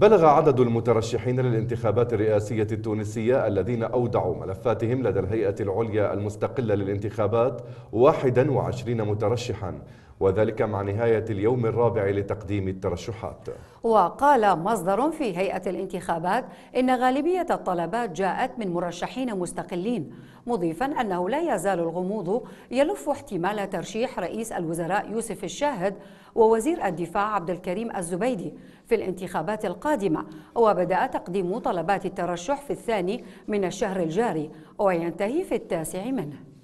بلغ عدد المترشحين للانتخابات الرئاسية التونسية الذين أودعوا ملفاتهم لدى الهيئة العليا المستقلة للانتخابات 21 مترشحا وذلك مع نهاية اليوم الرابع لتقديم الترشحات وقال مصدر في هيئة الانتخابات إن غالبية الطلبات جاءت من مرشحين مستقلين مضيفا أنه لا يزال الغموض يلف احتمال ترشيح رئيس الوزراء يوسف الشاهد ووزير الدفاع عبد الكريم الزبيدي في الانتخابات القادمة وبدأ تقديم طلبات الترشح في الثاني من الشهر الجاري وينتهي في التاسع منه